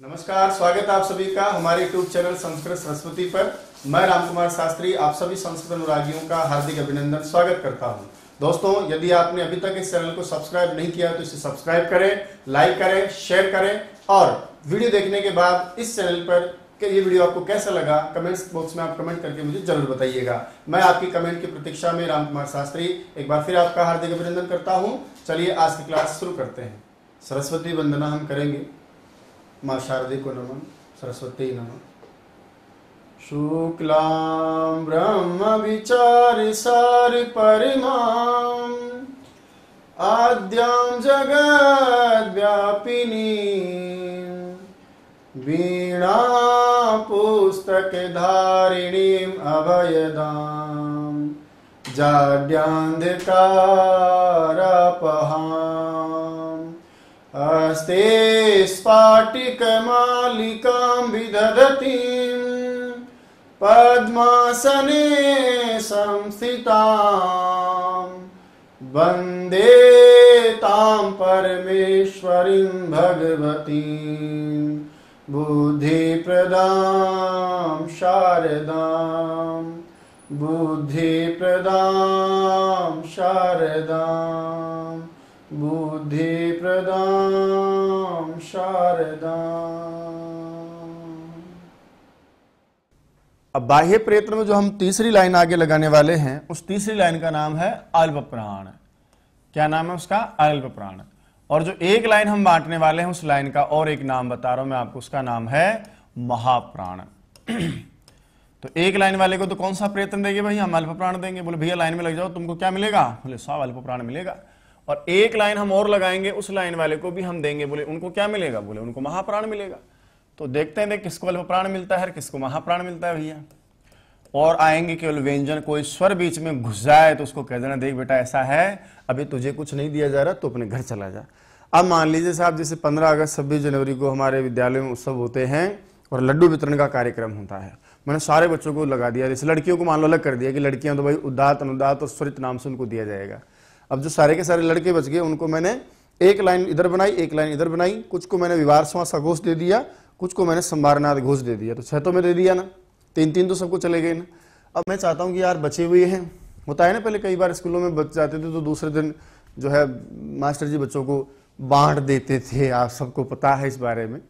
नमस्कार स्वागत आप सभी का हमारे YouTube चैनल संस्कृत सरस्वती पर मैं रामकुमार शास्त्री आप सभी संस्कृत अनुरागियों का हार्दिक अभिनंदन स्वागत करता हूं दोस्तों यदि आपने अभी तक इस चैनल को सब्सक्राइब नहीं किया तो इसे सब्सक्राइब करें लाइक करें शेयर करें और वीडियो देखने के बाद इस चैनल पर कि ये वीडियो आपको कैसा लगा कमेंट्स बॉक्स में आप कमेंट करके मुझे जरूर बताइएगा मैं आपकी कमेंट की प्रतीक्षा में राम कुमार शास्त्री एक बार फिर आपका हार्दिक अभिनंदन करता हूँ चलिए आज की क्लास शुरू करते हैं सरस्वती वंदना हम करेंगे माँ शारदे को नमन सरस्वती नमन शुक्ला ब्रह्म विचार सार परिमाम आद्याम जगत व्यापिनी वीणा पुस्तकधारिणीम् अभयदाम् जाड्यान्धकारपहाम् अस्ते स्फाटिकमालिकाम् विदधतीम् पद्मासने संस्थिताम् वन्दे ताम् परमेश्वरीम् भगवतीम् बुद्धिप्रदां शारदां बुद्धिप्रदां शारदां बुद्धिप्रदां शारदां अब बाह्य प्रयत्न में जो हम तीसरी लाइन आगे लगाने वाले हैं उस तीसरी लाइन का नाम है अल्प प्राण क्या नाम है उसका अल्प प्राण और जो एक लाइन हम बांटने वाले हैं उस लाइन का और एक नाम बता रहा हूं मैं आपको उसका नाम है महाप्राण तो एक लाइन वाले को तो कौन सा प्रयत्न देंगे भाई हम अल्प प्राण देंगे बोले भैया लाइन में लग जाओ तुमको क्या मिलेगा बोले सौ अल्प प्राण मिलेगा और एक लाइन हम और लगाएंगे उस लाइन वाले को भी हम देंगे बोले उनको क्या मिलेगा बोले उनको महाप्राण मिलेगा तो देखते हैं देख किसको अल्प प्राण मिलता है किसको महाप्राण मिलता है भैया और आएंगे केवल व्यंजन कोई स्वर बीच में घुस जाए तो उसको कह देना देख बेटा ऐसा है अभी तुझे कुछ नहीं दिया जा रहा तो अपने घर चला जा अब मान लीजिए साहब जैसे पंद्रह अगस्त छब्बीस जनवरी को हमारे विद्यालय में उत्सव होते हैं और लड्डू वितरण का कार्यक्रम होता है मैंने सारे बच्चों को लगा दिया जैसे लड़कियों को मान लो अलग कर दिया कि लड़कियां तो भाई उदात अनुदात और स्वरित नाम से उनको दिया जाएगा अब जो सारे के सारे लड़के बच गए उनको मैंने एक लाइन इधर बनाई एक लाइन इधर बनाई कुछ को मैंने विवार का घोष दे दिया कुछ को मैंने संभारनाथ घोष दे दिया तो छतों में दे दिया ना तीन तीन तो सबको चले गए ना अब मैं चाहता हूँ कि यार बचे हुए हैं होता है ना पहले कई बार स्कूलों में बच जाते थे तो दूसरे दिन जो है मास्टर जी बच्चों को बांट देते थे आप सबको पता है इस बारे में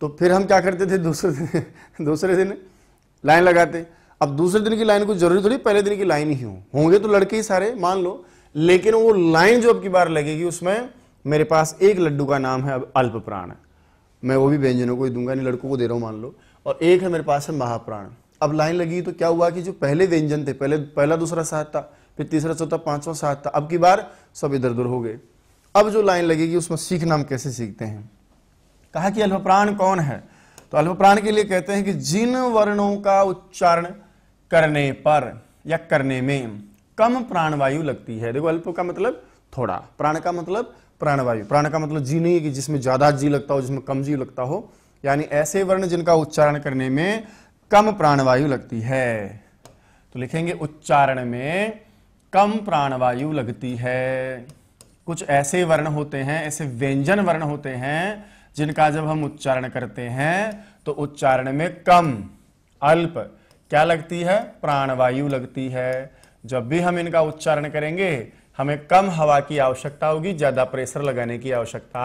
तो फिर हम क्या करते थे दूसरे दिन दूसरे दिन लाइन लगाते अब दूसरे दिन की लाइन को जरूरी थोड़ी पहले दिन की लाइन ही हो होंगे तो लड़के ही सारे मान लो लेकिन वो लाइन जो अब की बार लगेगी उसमें मेरे पास एक लड्डू का नाम है अब अल्प प्राण मैं वो भी व्यंजनों को ही दूंगा नहीं लड़कों को दे रहा हूँ मान लो और एक है मेरे पास है महाप्राण अब लाइन लगी तो क्या हुआ कि जो पहले व्यंजन थे पहले पहला दूसरा साथ था फिर तीसरा चौथा पांचवा साथ था अब की बार सब इधर उधर हो गए अब जो लाइन लगेगी उसमें सीख नाम कैसे सीखते हैं कहा कि अल्पप्राण कौन है तो अल्पप्राण के लिए कहते हैं कि जिन वर्णों का उच्चारण करने पर या करने में कम प्राणवायु लगती है देखो अल्प का मतलब थोड़ा प्राण का मतलब प्राणवायु प्राण का मतलब जी नहीं है कि जिसमें ज्यादा जी लगता हो जिसमें कम जी लगता हो यानी ऐसे वर्ण जिनका उच्चारण करने में कम प्राणवायु लगती है तो लिखेंगे उच्चारण में कम प्राणवायु लगती है कुछ ऐसे वर्ण होते हैं ऐसे व्यंजन वर्ण होते हैं जिनका जब हम उच्चारण करते हैं तो उच्चारण में कम अल्प क्या लगती है प्राणवायु लगती है जब भी हम इनका उच्चारण करेंगे हमें कम हवा की आवश्यकता होगी ज्यादा प्रेशर लगाने की आवश्यकता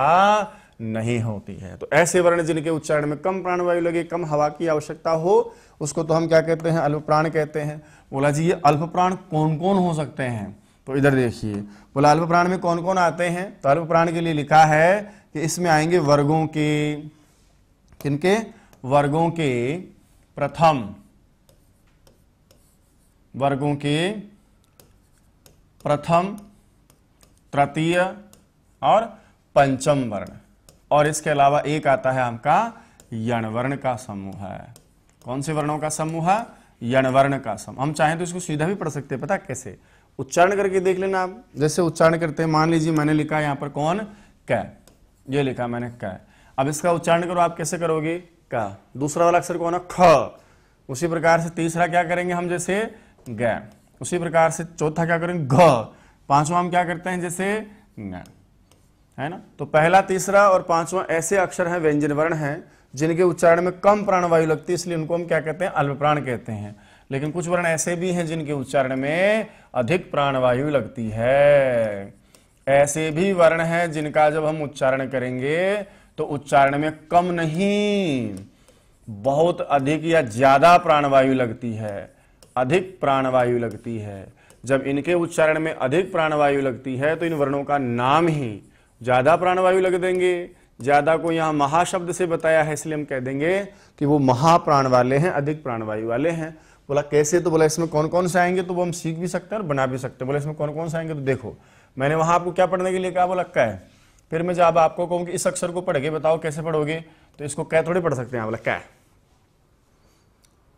नहीं होती है तो ऐसे वर्ण जिनके उच्चारण में कम प्राणवायु लगे कम हवा की आवश्यकता हो उसको तो हम क्या कहते हैं अल्प प्राण कहते हैं बोला जी ये अल्प प्राण कौन कौन हो सकते हैं तो इधर देखिए बोला अल्प प्राण में कौन कौन आते हैं तो अल्प प्राण के लिए लिखा है कि इसमें आएंगे वर्गों के किनके वर्गों के प्रथम वर्गों के प्रथम तृतीय और पंचम वर्ण और इसके अलावा एक आता है आपका यणवर्ण का समूह है कौन से वर्णों का समूह है यणवर्ण का समूह हम चाहें तो इसको सीधा भी पढ़ सकते हैं पता कैसे उच्चारण करके देख लेना आप जैसे उच्चारण करते हैं मान लीजिए मैंने लिखा यहां पर कौन क ये लिखा मैंने क अब इसका उच्चारण करो आप कैसे करोगे क दूसरा वाला अक्षर कौन है ख उसी प्रकार से तीसरा क्या करेंगे हम जैसे ग उसी प्रकार से चौथा क्या करेंगे घ पांचवा हम क्या करते हैं जैसे ग है ना तो पहला तीसरा और पांचवा ऐसे अक्षर हैं व्यंजन वर्ण हैं जिनके उच्चारण में कम प्राणवायु लगती है इसलिए उनको हम क्या कहते हैं अल्पप्राण कहते हैं लेकिन कुछ वर्ण ऐसे भी हैं जिनके उच्चारण में अधिक प्राणवायु लगती है ऐसे भी वर्ण हैं जिनका जब हम उच्चारण करेंगे तो उच्चारण में कम नहीं बहुत अधिक या ज्यादा प्राणवायु लगती है अधिक प्राणवायु लगती है जब इनके उच्चारण में अधिक प्राणवायु लगती है तो इन वर्णों का नाम ही ज़्यादा प्राणवायु लग देंगे ज़्यादा को यहां महाशब्द से बताया है इसलिए हम कह देंगे कि वो महाप्राण वाले हैं अधिक प्राणवायु वाले हैं बोला कैसे तो बोला इसमें कौन कौन से आएंगे तो वो हम सीख भी सकते हैं और बना भी सकते हैं बोला इसमें कौन कौन से आएंगे तो देखो मैंने वहां आपको क्या पढ़ने के लिए कहा बोला कै फिर मैं जब आपको कहूँ कि इस अक्षर को पढ़ के बताओ कैसे पढ़ोगे तो इसको कै थोड़े पढ़ सकते हैं बोला क्या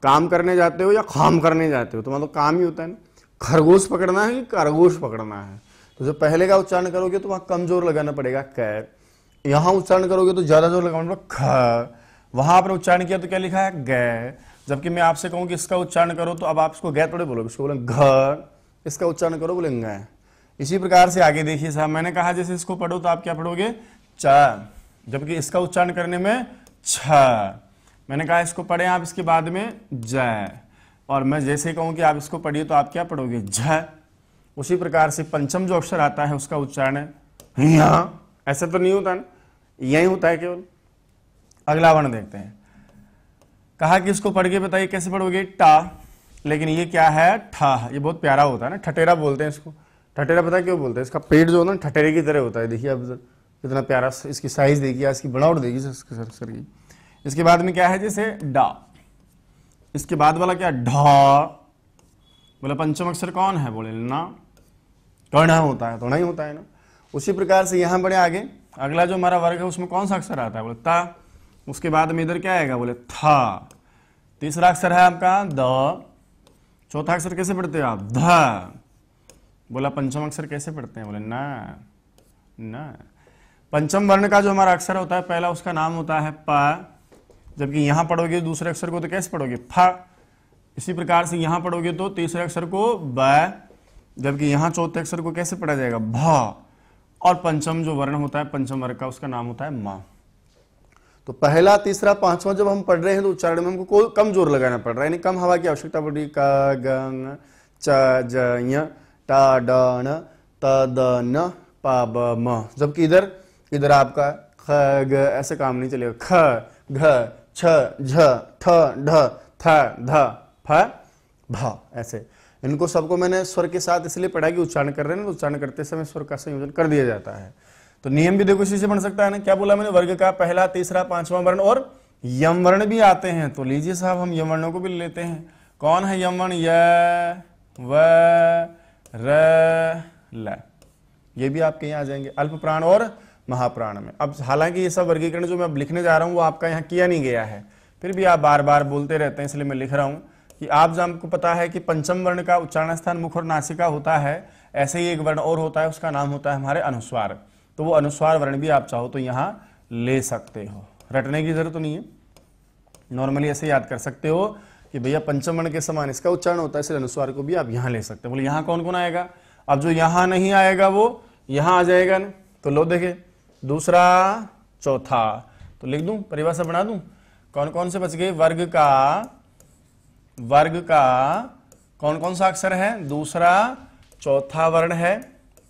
काम करने जाते हो या खाम करने जाते हो तो मतलब काम ही होता है ना खरगोश पकड़ना है कि खरगोश पकड़ना है तो जब पहले का उच्चारण करोगे तो वहां कमजोर लगाना पड़ेगा क यहां उच्चारण करोगे तो ज़्यादा जोर लगाना पड़ेगा ख वहां आपने उच्चारण किया तो क्या लिखा है गै जबकि मैं आपसे कहूँ कि इसका उच्चारण करो तो अब आप इसको गैर थोड़े बोलोगे इसको बोलेंगे घ इसका उच्चारण करो बोलेंगे इसी प्रकार से आगे देखिए साहब मैंने कहा जैसे इसको पढ़ो तो आप क्या पढ़ोगे च जबकि इसका उच्चारण करने में छ मैंने कहा इसको पढ़े आप इसके बाद में ज और मैं जैसे कहूँ कि आप इसको पढ़िए तो आप क्या पढ़ोगे झ उसी प्रकार से पंचम जो अक्षर आता है उसका उच्चारण है यहां हाँ। ऐसा तो नहीं होता ना यही होता है केवल अगला वर्ण देखते हैं कहा कि इसको पढ़ के बताइए कैसे पढ़ोगे टा लेकिन ये क्या है ठा ये बहुत प्यारा होता है ना ठटेरा बोलते हैं इसको ठटेरा पता क्यों बोलते हैं इसका पेट जो होता है ठटेरे की तरह होता है देखिए अब कितना प्यारा इसकी साइज देखिए इसकी बनावट देखिए सर सर की इसके बाद में क्या है जैसे डा इसके बाद वाला क्या ढा बोला पंचम अक्षर कौन है बोले ना टोणा होता है टोणा ही होता है ना उसी प्रकार से यहां बढ़े आगे अगला जो हमारा वर्ग है उसमें कौन सा अक्षर आता है बोले ता उसके बाद में इधर क्या आएगा बोले था तीसरा अक्षर है आपका द चौथा अक्षर कैसे पढ़ते हो आप ध बोला पंचम अक्षर कैसे पढ़ते हैं बोले ना ना पंचम वर्ण का जो हमारा अक्षर होता है पहला उसका नाम होता है प जबकि यहां पढ़ोगे तो दूसरे अक्षर को तो कैसे पढ़ोगे फ इसी प्रकार से यहां पढ़ोगे तो तीसरे अक्षर को ब जबकि यहां चौथे अक्षर को कैसे पढ़ा जाएगा भ और पंचम जो वर्ण होता है पंचम वर्ग का उसका नाम होता है माँ तो पहला तीसरा पांचवा जब हम पढ़ रहे हैं तो उच्चारण में हमको कम जोर लगाना पड़ रहा है यानी कम हवा की आवश्यकता पड़ रही च न म जबकि इधर इधर आपका ख ग ऐसे काम नहीं चलेगा ख घ छ झ ठ ढ थ ध फ भ ऐसे इनको सबको मैंने स्वर के साथ इसलिए पढ़ा कि उच्चारण कर रहे हैं उच्चारण करते समय स्वर का संयोजन कर दिया जाता है तो नियम भी देखो इसी से बन सकता है ना क्या बोला मैंने वर्ग का पहला तीसरा पांचवा वर्ण और यम वर्ण भी आते हैं तो लीजिए साहब हम यम वर्णों को भी लेते हैं कौन है यम वर्ण य व र ये भी आपके यहाँ आ जाएंगे अल्प प्राण और महाप्राण में अब हालांकि ये सब वर्गीकरण जो मैं अब लिखने जा रहा हूँ वो आपका यहाँ किया नहीं गया है फिर भी आप बार बार बोलते रहते हैं इसलिए मैं लिख रहा हूँ कि आप जो को पता है कि पंचम वर्ण का उच्चारण स्थान मुख और नासिका होता है ऐसे ही एक वर्ण और होता है उसका नाम होता है हमारे अनुस्वार तो वो अनुस्वार वर्ण भी आप चाहो तो यहाँ ले सकते हो रटने की जरूरत तो नहीं है नॉर्मली ऐसे याद कर सकते हो कि भैया पंचम वर्ण के समान इसका उच्चारण होता है इसलिए अनुस्वार को भी आप यहाँ ले सकते हो बोले यहाँ कौन कौन आएगा अब जो यहाँ नहीं आएगा वो यहाँ आ जाएगा ना तो लो देखे दूसरा चौथा तो लिख दूं परिभाषा बना दूं कौन कौन से बच गए वर्ग का वर्ग का कौन कौन सा अक्षर है दूसरा चौथा वर्ण है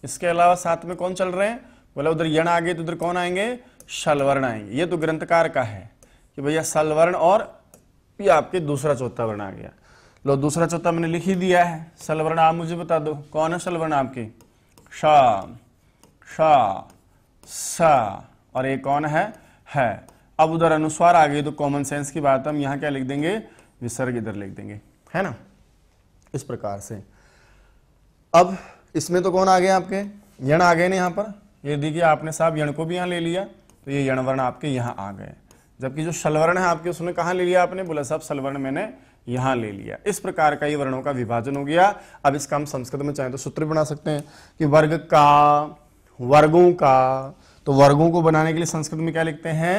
इसके अलावा साथ में कौन चल रहे हैं बोला उधर यण आ गए तो उधर कौन आएंगे शलवर्ण आएंगे ये तो ग्रंथकार का है कि भैया सलवर्ण और ये आपके दूसरा चौथा वर्ण आ गया लो दूसरा चौथा मैंने लिख ही दिया है सलवर्ण आप मुझे बता दो कौन है सलवर्ण आपके शा, शा, सा और ये कौन है है अब उधर अनुस्वार आ गई तो कॉमन सेंस की बात हम यहां क्या लिख देंगे विसर्ग इधर लिख देंगे है ना इस प्रकार से अब इसमें तो कौन आ गए आपके यण आ गए ना यहाँ पर ये देखिए आपने साहब यण को भी यहाँ ले लिया तो ये वर्ण आपके यहाँ आ गए जबकि जो सलवर्ण है आपके उसने कहाँ ले लिया आपने बोला साहब सलवर्ण मैंने यहाँ ले लिया इस प्रकार का ये वर्णों का विभाजन हो गया अब इसका हम संस्कृत में चाहें तो सूत्र बना सकते हैं कि वर्ग का वर्गों का तो वर्गों को बनाने के लिए संस्कृत में क्या लिखते हैं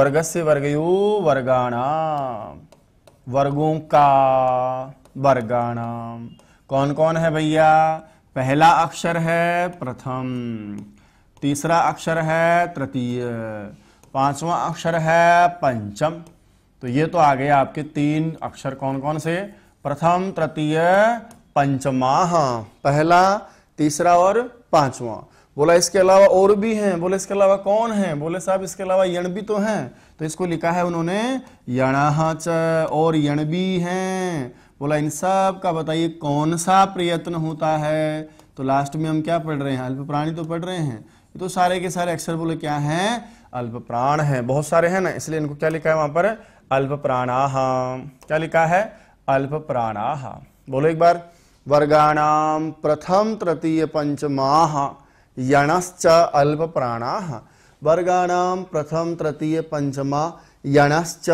वर्ग से वर्गयो वर्गाणाम वर्गों का वर्गाणाम कौन कौन है भैया पहला अक्षर है प्रथम तीसरा अक्षर है तृतीय पांचवा अक्षर है पंचम तो ये तो आ गए आपके तीन अक्षर कौन कौन से प्रथम तृतीय पंचमा हाँ, पहला तीसरा और पांचवा बोला इसके अलावा और भी हैं बोले इसके अलावा कौन है बोले साहब इसके अलावा यण भी तो हैं तो इसको लिखा है उन्होंने यणाह और यण भी हैं बोला इन सब का बताइए कौन सा प्रयत्न होता है तो लास्ट में हम क्या पढ़ रहे हैं अल्प प्राणी तो पढ़ रहे हैं तो सारे के सारे अक्षर बोले क्या है अल्प प्राण है बहुत सारे हैं ना इसलिए इनको क्या लिखा है वहां पर अल्प प्राणाह क्या लिखा है अल्प प्राणाह बोलो एक बार वर्गाणाम प्रथम तृतीय पंचमाह यणश्च अल्प प्राणाह वर्गा प्रथम तृतीय पंचमा यणश्च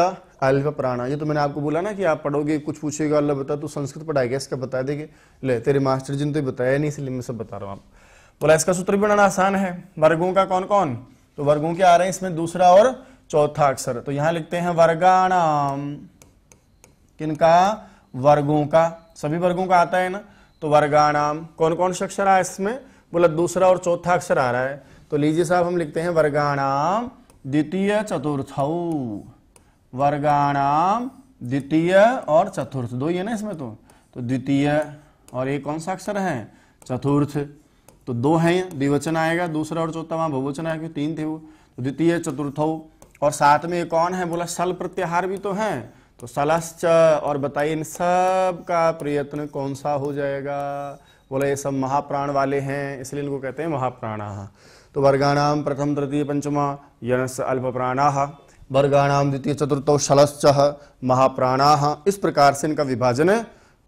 अल्प प्राणा ये तो मैंने आपको बोला ना कि आप पढ़ोगे कुछ पूछेगा अल्लाह बता तो संस्कृत पढ़ाएगा इसका बता देगा ले तेरे मास्टर जी ने तो बताया नहीं इसलिए मैं सब बता रहा हूँ आप बोला इसका सूत्र भी बनाना आसान है वर्गों का कौन कौन तो वर्गों के आ रहे हैं इसमें दूसरा और चौथा अक्षर तो यहां लिखते हैं वर्गाणाम किनका वर्गों का सभी वर्गों का आता है ना तो वर्गाणाम कौन कौन से अक्षर आया इसमें बोला दूसरा और चौथा अक्षर आ रहा है तो लीजिए साहब हम लिखते हैं वर्गाणाम द्वितीय चतुर्थ वर्गाणाम द्वितीय और चतुर्थ दो ही है ना इसमें तो तो द्वितीय और ये कौन सा अक्षर है चतुर्थ तो दो हैं द्विवचन आएगा दूसरा और चौथा वहां बहुवचन आएगा तीन थे वो तो द्वितीय चतुर्थ और साथ में ये कौन है बोला सल प्रत्याहार भी तो है तो सलश्च और बताइए इन सब का प्रयत्न कौन सा हो जाएगा बोला ये सब महाप्राण वाले हैं इसलिए इनको कहते हैं महाप्राण तो वर्गा प्रथम तृतीय पंचम यणस अल्पप्राणा वर्गाणाम द्वितीय चतुर्थ शलश्च महाप्राणा इस प्रकार से इनका विभाजन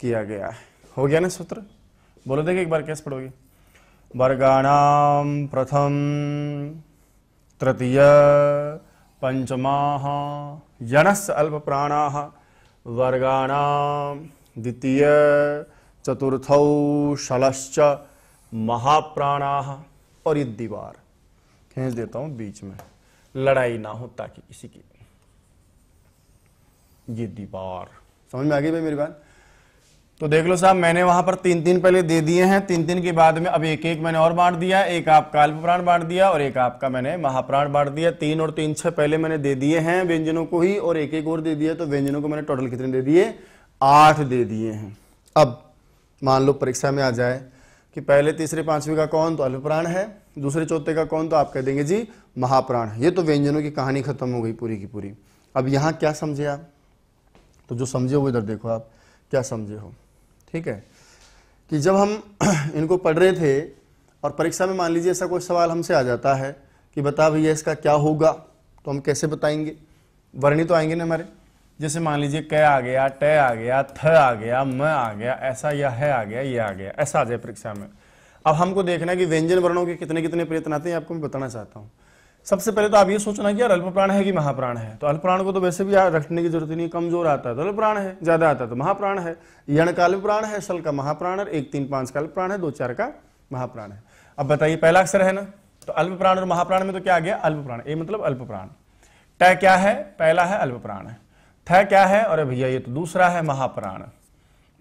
किया गया है हो गया ना सूत्र बोलो देखिए एक बार कैसे पढ़ोगे वर्गा प्रथम तृतीय पंचमा यणस अल्पप्राणा वर्गा द्वितीय चतुर्थ शलश्च महाप्राणा और ये दीवार खींच देता हूं बीच में लड़ाई ना हो ताकि इसी की ये दीवार समझ में आ गई भाई मेरी बात तो देख लो साहब मैंने वहां पर तीन तीन पहले दे दिए हैं तीन तीन के बाद में अब एक एक मैंने और बांट दिया एक आपका अल्प प्राण बांट दिया और एक आपका मैंने महाप्राण बांट दिया तीन और तीन छह पहले मैंने दे दिए हैं व्यंजनों को ही और एक एक और दे दिया तो व्यंजनों को मैंने टोटल कितने दे दिए आठ दे दिए हैं अब मान लो परीक्षा में आ जाए कि पहले तीसरे पांचवी का कौन तो अल्पप्राण है दूसरे चौथे का कौन तो आप कह देंगे जी महाप्राण है ये तो व्यंजनों की कहानी खत्म हो गई पूरी की पूरी अब यहाँ क्या समझे आप तो जो समझे हो इधर देखो आप क्या समझे हो ठीक है कि जब हम इनको पढ़ रहे थे और परीक्षा में मान लीजिए ऐसा कोई सवाल हमसे आ जाता है कि बता भैया इसका क्या होगा तो हम कैसे बताएंगे वर्णी तो आएंगे ना हमारे जैसे मान लीजिए क आ गया ट आ गया थ आ गया म आ गया ऐसा या है आ गया ये आ गया ऐसा आ जाए परीक्षा में अब हमको देखना है कि व्यंजन वर्णों के कितने कितने प्रयत्न आते हैं आपको मैं बताना चाहता हूँ सबसे पहले तो आप ये सोचना कि यार अल्पप्राण है कि महाप्राण है तो अल्पप्राण को तो वैसे भी रखने की जरूरत नहीं कमजोर आता है तो अल्पप्राण है ज्यादा आता है तो महाप्राण है यण का प्राण है सल का महाप्राण है एक तीन पांच का प्राण है दो चार का महाप्राण है अब बताइए पहला अक्षर है ना तो अल्पप्राण और महाप्राण में तो क्या आ गया अल्पप्राण ए मतलब अल्पप्राण ट क्या है पहला है अल्पप्राण है थ क्या है अरे भैया ये तो दूसरा है महाप्राण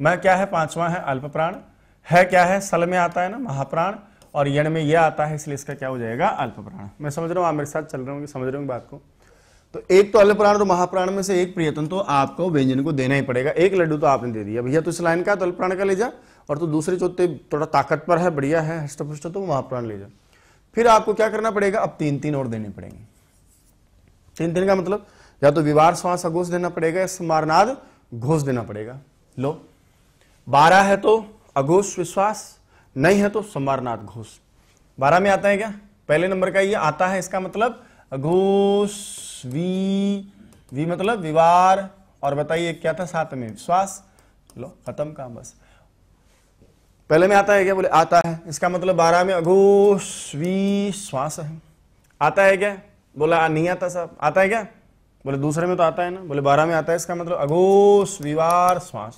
मैं क्या है पांचवा है अल्प प्राण है क्या है सल में आता है ना महाप्राण और यण में यह आता है इसलिए इसका क्या हो जाएगा अल्प प्राण मैं समझ रहा हूँ आप मेरे साथ चल रहे होंगे समझ रहे होंगे बात को तो एक तो अल्प प्राण और तो महाप्राण में से एक प्रियतन तो आपको व्यंजन को देना ही पड़ेगा एक लड्डू तो आपने दे दिया भैया तो इस लाइन का तो अल्प प्राण का ले जा और तो दूसरे चौथे थोड़ा ताकत पर है बढ़िया है हृष्टपुष्ट तो महाप्राण ले जा फिर आपको क्या करना पड़ेगा अब तीन तीन और देने पड़ेंगे तीन तीन का मतलब या तो विवार श्वास घोष देना पड़ेगा या स्मरणाद घोष देना पड़ेगा लो बारह है तो अघोष विश्वास नहीं है तो स्मरणाद घोष बारह में आता है क्या पहले नंबर का ये आता है इसका मतलब अघोष वी वी मतलब विवार और बताइए क्या था साथ में विश्वास लो खत्म काम बस पहले में आता है क्या बोले आता है इसका मतलब बारह में अघोष वी श्वास है आता है क्या बोला नहीं आता साहब आता है क्या बोले दूसरे में तो आता है ना बोले बारह में आता है इसका मतलब अघोष विवार श्वास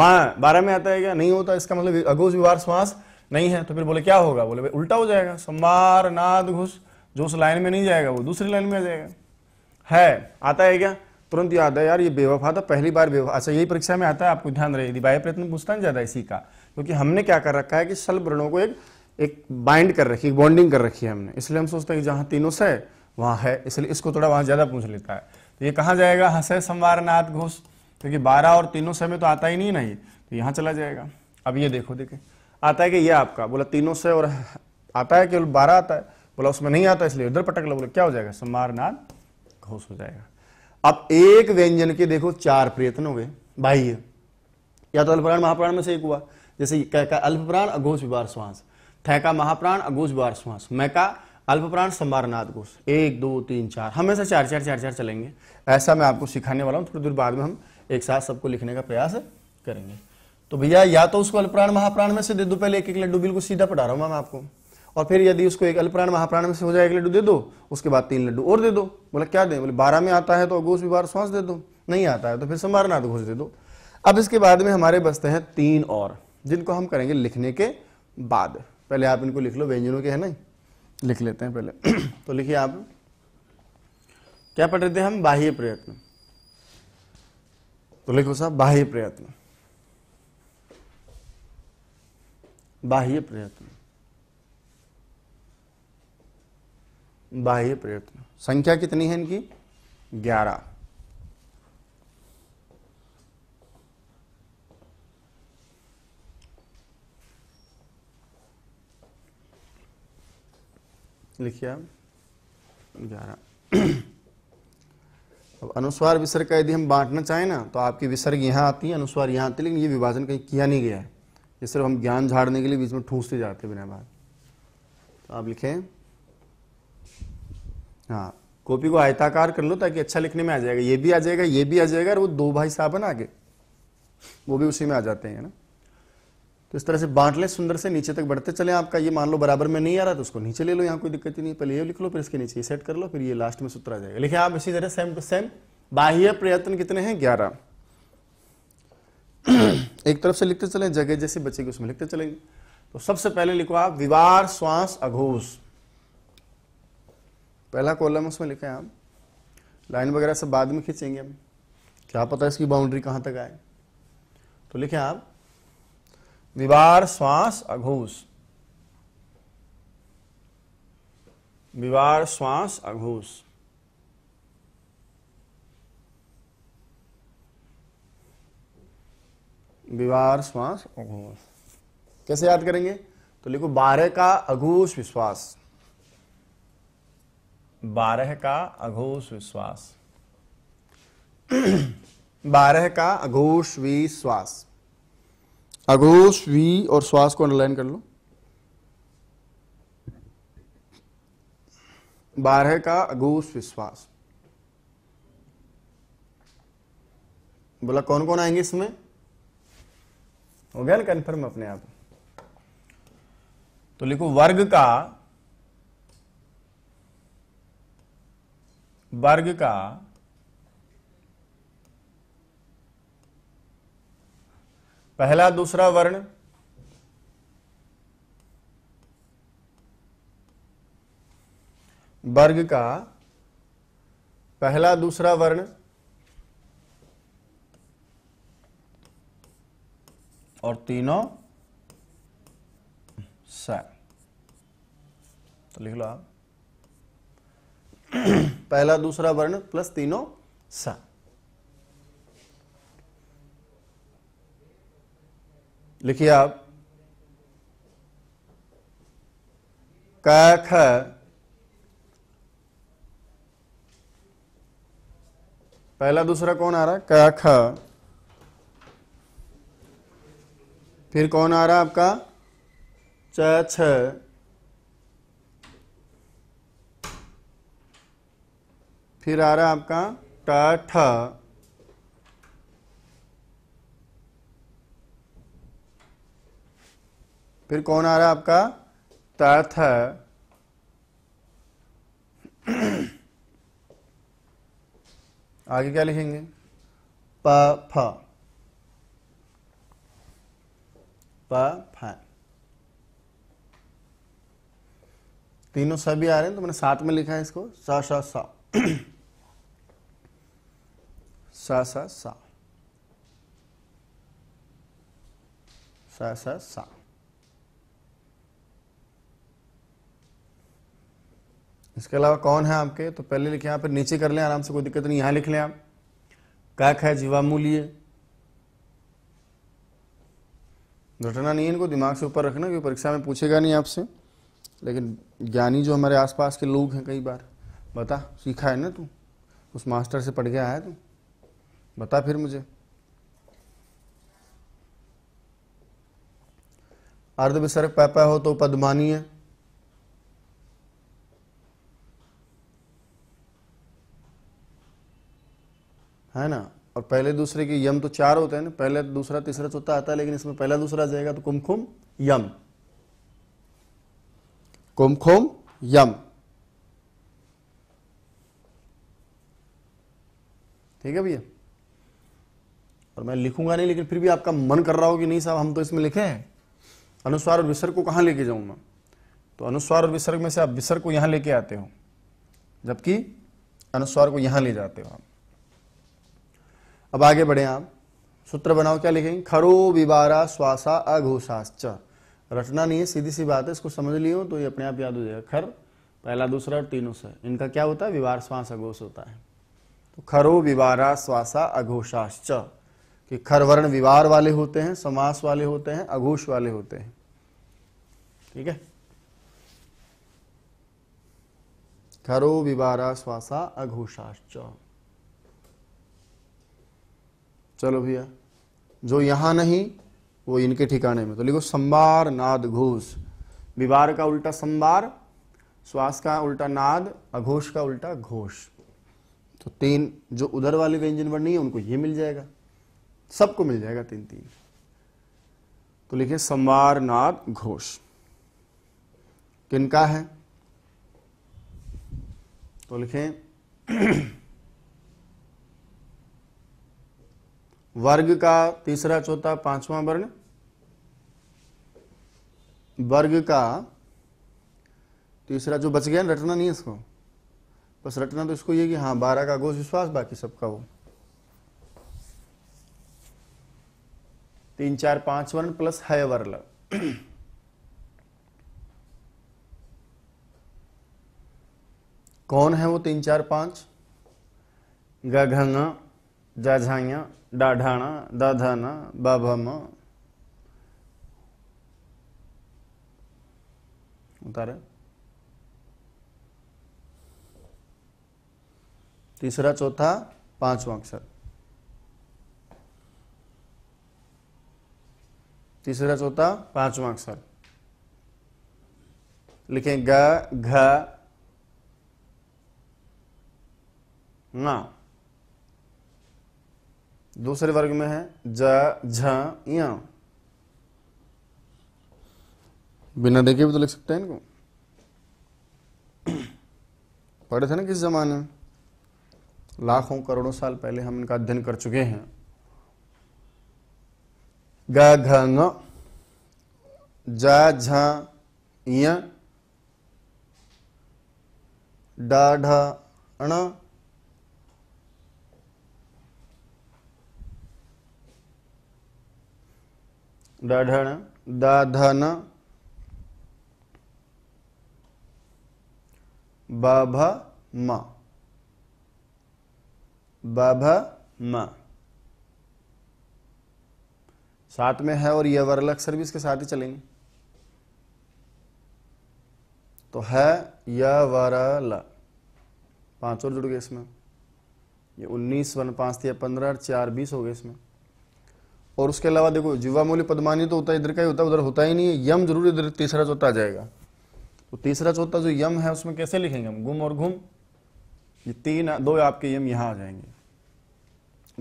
माँ बारह में आता है क्या नहीं होता इसका मतलब अघोष विवार श्वास नहीं है तो फिर बोले क्या होगा बोले उल्टा हो जाएगा सोमवार नाद घुस जो उस लाइन में नहीं जाएगा वो दूसरी लाइन में आ जाएगा है आता है क्या तुरंत याद है यार ये बेवफा था पहली बार बेवफा अच्छा यही परीक्षा में आता है आपको ध्यान रहे बाह्य प्रयत्न पूछता ज़्यादा इसी का क्योंकि हमने क्या कर रखा है कि सल वर्णों को एक एक बाइंड कर रखी बॉन्डिंग कर रखी है हमने इसलिए हम सोचते हैं कि जहां तीनों से वहाँ है इसलिए इसको थोड़ा वहाँ ज़्यादा पूछ लेता है तो ये कहाँ जाएगा हंसय संवारनाथ घोष क्योंकि बारह और तीनों से में तो आता ही नहीं ना ये तो यहाँ चला जाएगा अब ये देखो देखे आता है कि ये आपका बोला तीनों से और आता है केवल बारह आता है बोला उसमें नहीं आता इसलिए उधर पटक लो बोला क्या हो जाएगा संवारनाथ घोष हो जाएगा अब एक व्यंजन के देखो चार प्रयत्न हो गए बाह्य या तो अल्पप्राण महाप्राण में से एक हुआ जैसे कह का अल्पप्राण अघोष विवार श्वास थैका महाप्राण अघोष विवार श्वास मैका अल्पप्राण संभारनाथ घोष एक दो तीन चार हमेशा चार चार चार चार चलेंगे ऐसा मैं आपको सिखाने वाला हूँ थोड़ी देर बाद में हम एक साथ सबको लिखने का प्रयास करेंगे तो भैया या तो उसको अल्पप्राण महाप्राण में से दे दो पहले एक एक लड्डू बिल्कुल सीधा पढ़ा रहा हूँ मैं आपको और फिर यदि उसको एक अल्पप्राण महाप्राण में से हो जाए एक लड्डू दे दो उसके बाद तीन लड्डू और दे दो बोले क्या दें बोले बारह में आता है तो घोष भी बार श्वास दे दो नहीं आता है तो फिर संभारनाथ घोष दे दो अब इसके बाद में हमारे बसते हैं तीन और जिनको हम करेंगे लिखने के बाद पहले आप इनको लिख लो व्यंजनों के है ना लिख लेते हैं पहले तो लिखिए आप क्या पढ़ रहे थे हम बाह्य प्रयत्न तो लिखो साहब बाह्य प्रयत्न बाह्य प्रयत्न बाह्य प्रयत्न संख्या कितनी है इनकी ग्यारह लिखिए ग्यारह अब अनुस्वार विसर्ग का यदि हम बांटना चाहें ना तो आपकी विसर्ग यहाँ आती है अनुस्वार यहाँ आती है लेकिन ये विभाजन कहीं किया नहीं गया है ये सिर्फ हम ज्ञान झाड़ने के लिए बीच में ठूसते जाते हैं बिना बात तो आप लिखें हाँ कॉपी को आयताकार कर लो ताकि अच्छा लिखने में आ जाएगा ये भी आ जाएगा ये भी आ जाएगा और वो दो भाई साहब है ना आगे वो भी उसी में आ जाते हैं ना तो इस तरह से बांट ले सुंदर से नीचे तक बढ़ते चले आपका ये मान लो बराबर में नहीं आ रहा तो उसको नीचे ले लो यहाँ कोई दिक्कत ही नहीं पहले ये लिख लो फिर इसके नीचे सेट कर लो फिर ये लास्ट में सूत्र आ जाएगा लिखे आप इसी तरह सेम टू सेम बाह्य प्रयत्न कितने हैं ग्यारह एक तरफ से लिखते चले जगह जैसे बचेगी उसमें लिखते चलेंगे तो सबसे पहले लिखो आप विवार श्वास अघोष पहला कॉलम उसमें लिखे आप लाइन वगैरह सब बाद में खींचेंगे हम क्या पता इसकी बाउंड्री कहां तक आए तो लिखे आप विवार श्वास अघोष विवार श्वास अघोष विवार श्वास अघोष कैसे याद करेंगे तो लिखो बारह का अघोष विश्वास बारह का अघोष विश्वास बारह का अघोष विश्वास अघोष वी और श्वास को अंडरलाइन कर लो बारह का अघोष विश्वास बोला कौन कौन आएंगे इसमें हो गया ना कन्फर्म अपने आप तो लिखो वर्ग का वर्ग का पहला दूसरा वर्ण वर्ग का पहला दूसरा वर्ण और तीनों स तो लिख लो आप पहला दूसरा वर्ण प्लस तीनों सा लिखिए आप क ख पहला दूसरा कौन आ रहा है क ख फिर कौन आ रहा है आपका च छ फिर आ रहा है आपका ट ठ फिर कौन आ रहा है आपका तथ आगे क्या लिखेंगे प फ प फ तीनों सभी आ रहे हैं तो मैंने साथ में लिखा है इसको स स स स स स स स सा इसके अलावा कौन है आपके तो पहले लिखे यहाँ पर नीचे कर लें आराम से कोई दिक्कत नहीं यहाँ लिख लें आप कैक है जीवामूल्य घटना नहीं है इनको दिमाग से ऊपर रखना क्योंकि परीक्षा में पूछेगा नहीं आपसे लेकिन ज्ञानी जो हमारे आसपास के लोग हैं कई बार बता सीखा है ना तू उस मास्टर से पढ़ गया है तू बता फिर मुझे अर्ध विसर्ग पैपा हो तो है है ना और पहले दूसरे के यम तो चार होते हैं ना पहले दूसरा तीसरा चौथा आता है लेकिन इसमें पहला दूसरा जाएगा तो कुमकुम यम कुमकुम यम ठीक है भैया और मैं लिखूंगा नहीं लेकिन फिर भी आपका मन कर रहा हो कि नहीं साहब हम तो इसमें लिखे हैं अनुस्वार और विसर्ग को कहां लेके जाऊँ मैं तो अनुस्वार और विसर्ग में से आप विसर्ग को यहां लेके आते हो जबकि अनुस्वार को यहां ले जाते हो आप अब आगे बढ़े आप सूत्र बनाओ क्या लिखेंगे खरो विवारा श्वासा अघोषाश्च रटना नहीं है सीधी सी बात है इसको समझ लियो तो ये अपने आप याद हो जाएगा खर पहला दूसरा और तीनों से इनका क्या होता है विवार श्वास अघोष होता है तो खरो विवारा श्वासा अघोषाश्च कि खर वर्ण विवार वाले होते हैं समास वाले होते हैं अघोष वाले होते हैं ठीक है खरो विवारा श्वासा अघोषाश्च चलो भैया जो यहाँ नहीं वो इनके ठिकाने में तो लिखो संबार नाद घोष विवार का उल्टा संबार श्वास का उल्टा नाद अघोष का उल्टा घोष तो तीन जो उधर वाले व्यंजन वर्ण नहीं है उनको ये मिल जाएगा सबको मिल जाएगा तीन तीन तो लिखे संवार नाद घोष किनका है तो लिखें वर्ग का तीसरा चौथा पांचवा वर्ण वर्ग का तीसरा जो बच गया ना रटना नहीं है इसको बस रटना तो इसको ये कि हाँ बारह का गोश विश्वास बाकी सबका वो तीन चार पांच वर्ण प्लस है वर्ण कौन है वो तीन चार पांच गघ झाझाइया डाढ़ाण दधन बभम उतारे तीसरा चौथा पांचवा अक्षर तीसरा चौथा पांचवा अक्षर लिखें ग घ ना दूसरे वर्ग में है ज झ बिना देखे भी तो लिख सकते हैं इनको पढ़े थे ना किस जमाने में लाखों करोड़ों साल पहले हम इनका अध्ययन कर चुके हैं ग घ ज झ ढ दढ़ दधन बभ म बभ म साथ में है और यह वर्ल अक्षर भी इसके साथ ही चलेंगे तो है यह वर्ल पांच और जुड़ गए इसमें ये उन्नीस वन पांच थी पंद्रह चार बीस हो गए इसमें और उसके अलावा देखो जीवामूल्य पदमानी तो होता है इधर का ही होता है उधर होता ही नहीं है यम जरूर इधर तीसरा चौथा आ जाएगा तो तीसरा चौथा जो यम है उसमें कैसे लिखेंगे हम गुम और घुम ये तीन दो आपके यम यहां आ जाएंगे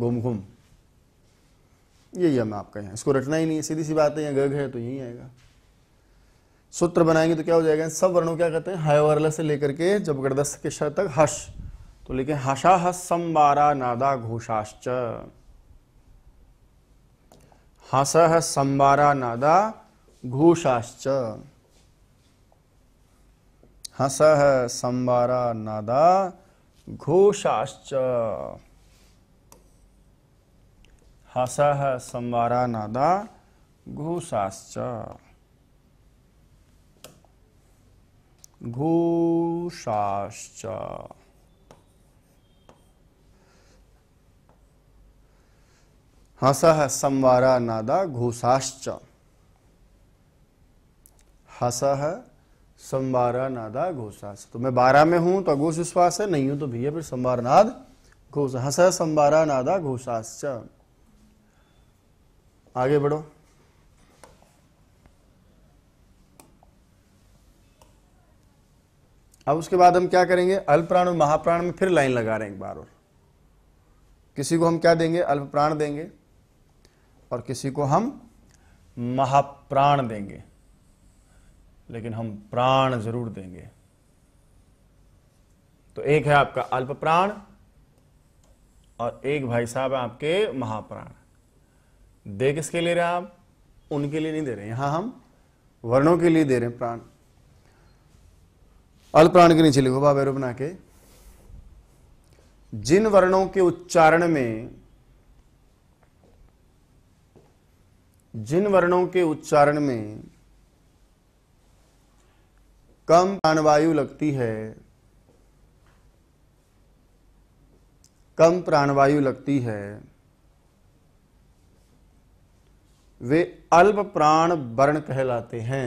गुम घुम ये यम आपका यहां इसको रटना ही नहीं है सीधी सी बात है यहाँ गग है तो यही आएगा सूत्र बनाएंगे तो क्या हो जाएगा सब वर्णों क्या कहते हैं हायवर्ल से लेकर के जब गर्दस्त के शर तक हर्ष तो लेकिन हशा हस संबारा नादा घोषाश्चर हस संबारा नादा घूषाश्च हस संबारा नादा घोषाश्च हस संबारा नादा घोषाश्च घोषाश्च हस संवारा नादा घोषाश्च हस संवारा नादा घोषाश तो मैं बारह में हूं तो अघोष विश्वास है नहीं हूं तो भैया फिर संवार नाद घोष हस संवारा नादा घोषाश्च आगे बढ़ो अब उसके बाद हम क्या करेंगे अल्पप्राण और महाप्राण में फिर लाइन लगा रहे हैं एक बार और किसी को हम क्या देंगे अल्प प्राण देंगे और किसी को हम महाप्राण देंगे लेकिन हम प्राण जरूर देंगे तो एक है आपका अल्प प्राण और एक भाई साहब है आपके महाप्राण दे किसके ले रहे हैं आप उनके लिए नहीं दे रहे यहां हम वर्णों के लिए दे रहे हैं प्राण अल्प प्राण के नीचे लिखो बाबे बना के जिन वर्णों के उच्चारण में जिन वर्णों के उच्चारण में कम प्राणवायु लगती है कम प्राणवायु लगती है वे अल्प प्राण वर्ण कहलाते हैं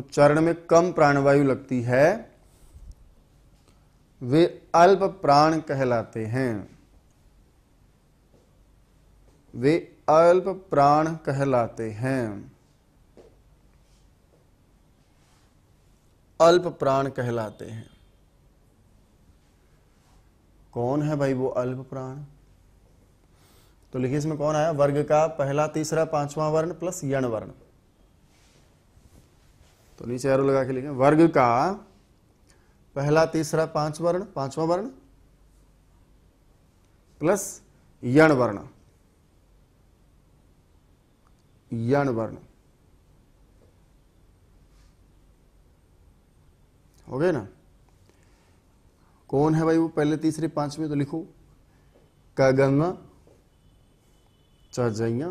उच्चारण में कम प्राणवायु लगती है वे अल्प प्राण कहलाते हैं वे अल्प प्राण कहलाते हैं अल्प प्राण कहलाते हैं कौन है भाई वो अल्प प्राण तो लिखिए इसमें कौन आया वर्ग का पहला तीसरा पांचवा वर्ण प्लस यण वर्ण तो नीचे एरो लगा के लिखे वर्ग का पहला तीसरा पांच वर्ण पांचवा वर्ण प्लस यण वर्ण यण वर्ण हो गए ना कौन है भाई वो पहले तीसरे पांचवें तो लिखो कगन चजैया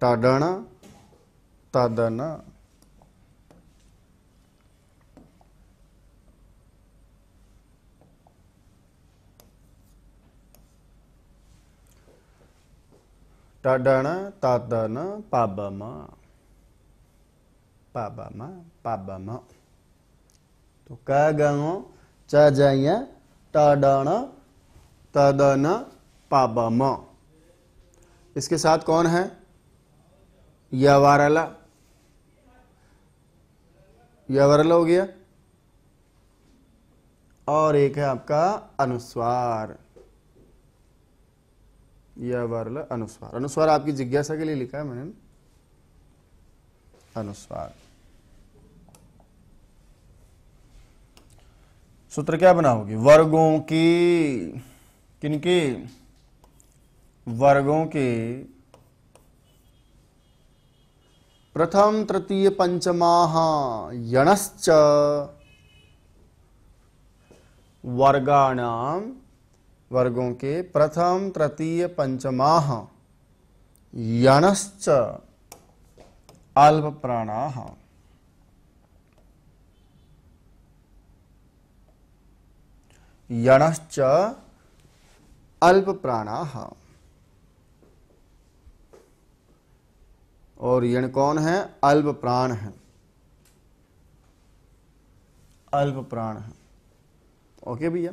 टाडना तादना टडण तदन पाबम पाबम पाबम तो क गो च जय तदन पाबम इसके साथ कौन है यवारला यवारला हो गया और एक है आपका अनुस्वार यह वर्ल अनुस्वार अनुस्वार आपकी जिज्ञासा के लिए लिखा है मैंने अनुस्वार सूत्र क्या होगी वर्गों की किनके वर्गों के प्रथम तृतीय पंचमा यणश्च वर्गाणाम वर्गों के प्रथम तृतीय पंचमाह यणश्च अल्प प्राणा यणश्च अल्प प्राणा और यण कौन है अल्प प्राण है अल्प प्राण है ओके भैया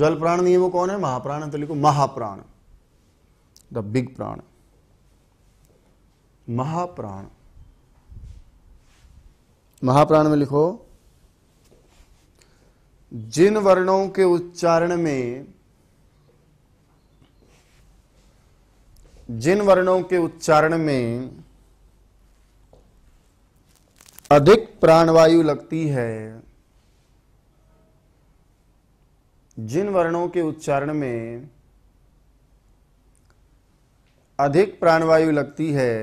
जल प्राण नहीं है वो कौन है महाप्राण है तो लिखो महाप्राण द बिग प्राण महाप्राण महाप्राण में लिखो जिन वर्णों के उच्चारण में जिन वर्णों के उच्चारण में अधिक प्राणवायु लगती है जिन वर्णों के उच्चारण में अधिक प्राणवायु लगती है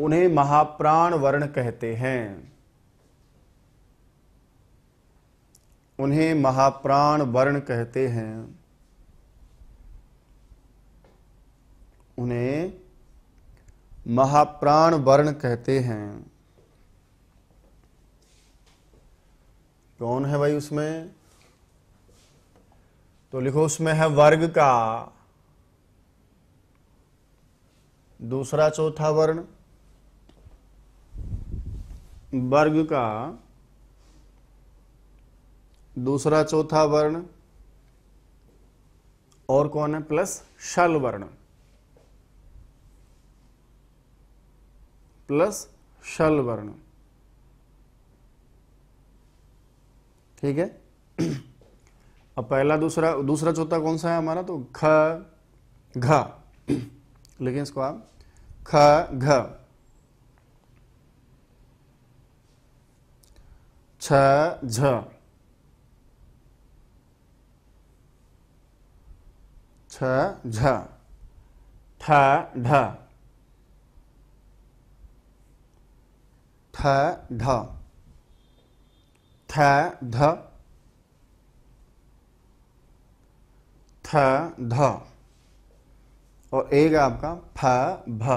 उन्हें महाप्राण वर्ण कहते हैं उन्हें महाप्राण वर्ण कहते हैं उन्हें महाप्राण वर्ण कहते हैं कौन है भाई उसमें तो लिखो उसमें है वर्ग का दूसरा चौथा वर्ण वर्ग का दूसरा चौथा वर्ण और कौन है प्लस शल वर्ण प्लस शल वर्ण ठीक है अब पहला दूसरा दूसरा चौथा कौन सा है हमारा तो ख घ लेकिन इसको आप ख घ छ झ छ झ ठ ढ ठ ढ थ ध थ ध और एक है आपका फ भ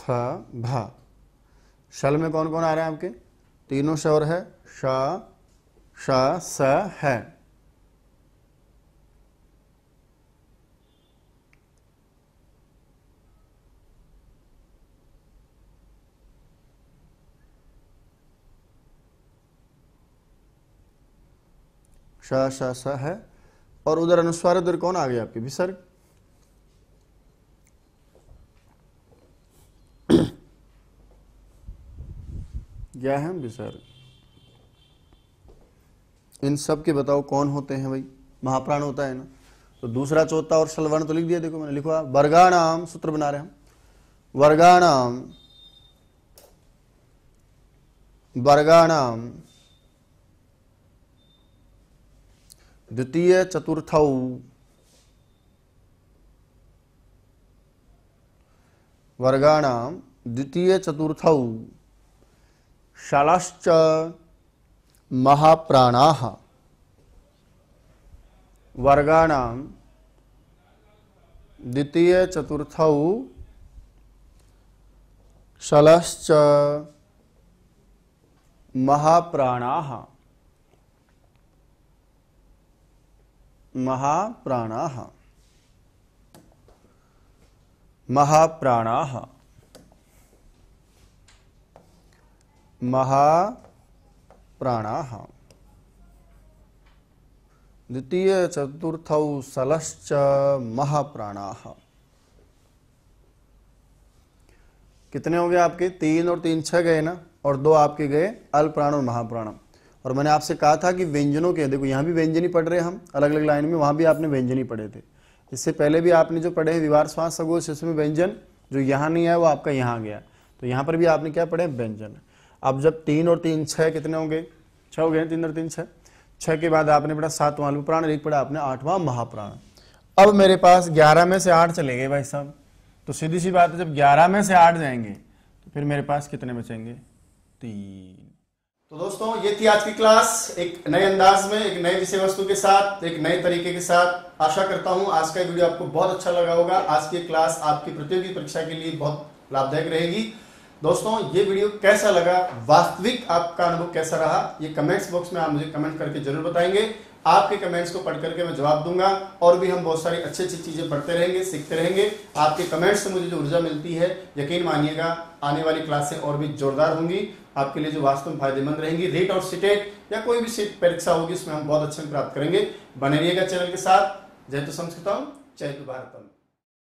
फ भ शल में कौन कौन आ रहे हैं आपके तीनों शोर है श श स है श श श है और उधर अनुस्वार उधर कौन आ गया आपके विसर्ग क्या है विसर्ग इन सब के बताओ कौन होते हैं भाई महाप्राण होता है ना तो दूसरा चौथा और सलवर्ण तो लिख दिया देखो मैंने लिखवा वर्गाणाम सूत्र बना रहे हम वर्गाणाम वर्गाणाम द्वितीय चतुर्थ वर्गाणाम द्वितीय चतुर्थ शालाश्च महाप्राणा वर्गाणाम द्वितीय चतुर्थ शलश्च महाप्राणा महाप्राणा महाप्राणा महाप्राणा द्वितीय चतुर्थ सलश्च महाप्राणा कितने हो गए आपके तीन और तीन छह गए ना और दो आपके गए प्राण और महाप्राण और मैंने आपसे कहा था कि व्यंजनों के देखो यहाँ भी व्यंजन ही पढ़ रहे हम अलग अलग लाइन में वहाँ भी आपने व्यंजन ही पढ़े थे इससे पहले भी आपने जो पढ़े हैं विवार श्वास सगोश इसमें व्यंजन जो यहाँ नहीं आया वो आपका यहाँ गया तो यहाँ पर भी आपने क्या पढ़े व्यंजन अब जब तीन और तीन छः कितने होंगे छः हो गए तीन और तीन छः छः के बाद आपने पढ़ा सातवा अल्प प्राण एक पढ़ा आपने आठवां महाप्राण अब मेरे पास ग्यारह में से आठ चले गए भाई साहब तो सीधी सी बात है जब ग्यारह में से आठ जाएंगे तो फिर मेरे पास कितने बचेंगे तीन तो दोस्तों ये थी आज की क्लास एक नए अंदाज में एक नए विषय वस्तु के साथ एक नए तरीके के साथ आशा करता हूँ आज का वीडियो आपको बहुत अच्छा लगा होगा आज की क्लास आपकी प्रतियोगी परीक्षा के लिए बहुत लाभदायक रहेगी दोस्तों ये वीडियो कैसा लगा वास्तविक आपका अनुभव कैसा रहा ये कमेंट्स बॉक्स में आप मुझे कमेंट करके जरूर बताएंगे आपके कमेंट्स को पढ़ करके मैं जवाब दूंगा और भी हम बहुत सारी अच्छी अच्छी चीजें पढ़ते रहेंगे सीखते रहेंगे आपके कमेंट्स से मुझे जो ऊर्जा मिलती है यकीन मानिएगा आने वाली क्लास से और भी जोरदार होंगी आपके लिए जो वास्तव में फायदेमंद रहेंगी रेट और सिटेट या कोई भी सीट e परीक्षा होगी उसमें हम बहुत अच्छे प्राप्त करेंगे बने रहिएगा चैनल के साथ जय तो संस्कृतम जय तो भारतम